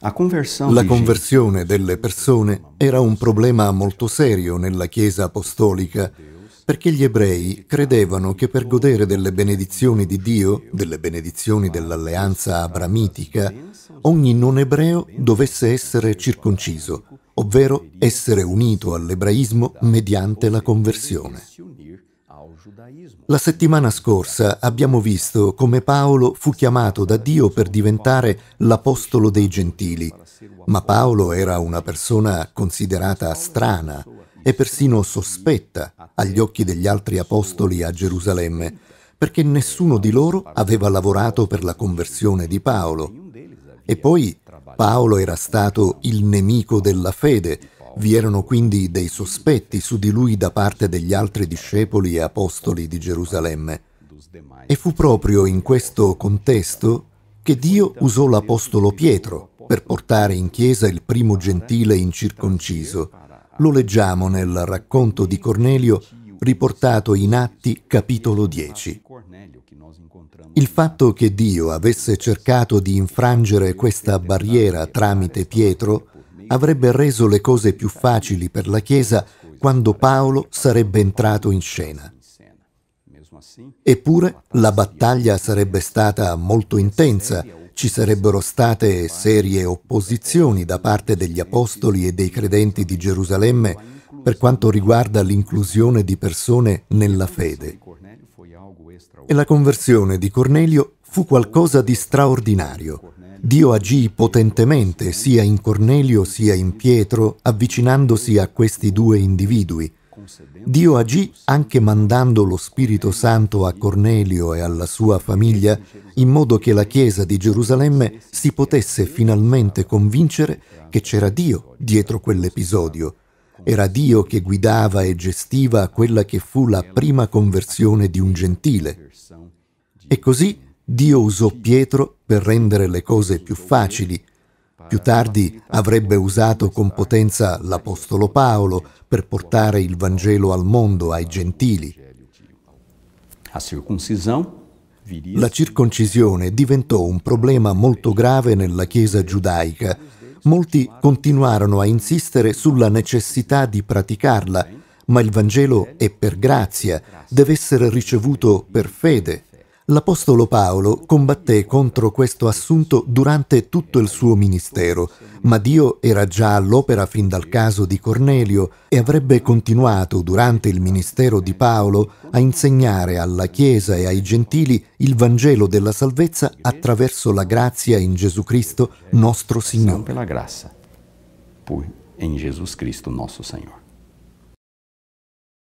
La conversione delle persone era un problema molto serio nella Chiesa apostolica perché gli ebrei credevano che per godere delle benedizioni di Dio, delle benedizioni dell'alleanza abramitica, ogni non ebreo dovesse essere circonciso, ovvero essere unito all'ebraismo mediante la conversione. La settimana scorsa abbiamo visto come Paolo fu chiamato da Dio per diventare l'apostolo dei gentili, ma Paolo era una persona considerata strana e persino sospetta agli occhi degli altri apostoli a Gerusalemme, perché nessuno di loro aveva lavorato per la conversione di Paolo. E poi Paolo era stato il nemico della fede, vi erano quindi dei sospetti su di lui da parte degli altri discepoli e apostoli di Gerusalemme. E fu proprio in questo contesto che Dio usò l'Apostolo Pietro per portare in chiesa il primo gentile incirconciso. Lo leggiamo nel racconto di Cornelio riportato in Atti capitolo 10. Il fatto che Dio avesse cercato di infrangere questa barriera tramite Pietro avrebbe reso le cose più facili per la Chiesa quando Paolo sarebbe entrato in scena. Eppure la battaglia sarebbe stata molto intensa, ci sarebbero state serie opposizioni da parte degli apostoli e dei credenti di Gerusalemme per quanto riguarda l'inclusione di persone nella fede. E la conversione di Cornelio fu qualcosa di straordinario. Dio agì potentemente sia in Cornelio sia in Pietro, avvicinandosi a questi due individui. Dio agì anche mandando lo Spirito Santo a Cornelio e alla sua famiglia in modo che la Chiesa di Gerusalemme si potesse finalmente convincere che c'era Dio dietro quell'episodio. Era Dio che guidava e gestiva quella che fu la prima conversione di un gentile. E così Dio usò Pietro per rendere le cose più facili. Più tardi avrebbe usato con potenza l'Apostolo Paolo per portare il Vangelo al mondo, ai gentili. La circoncisione diventò un problema molto grave nella Chiesa giudaica. Molti continuarono a insistere sulla necessità di praticarla, ma il Vangelo è per grazia, deve essere ricevuto per fede. L'Apostolo Paolo combatté contro questo assunto durante tutto il suo ministero, ma Dio era già all'opera fin dal caso di Cornelio e avrebbe continuato durante il ministero di Paolo a insegnare alla Chiesa e ai Gentili il Vangelo della salvezza attraverso la grazia in Gesù Cristo nostro Signore. La grazia por em Jesus Cristo nostro Signore.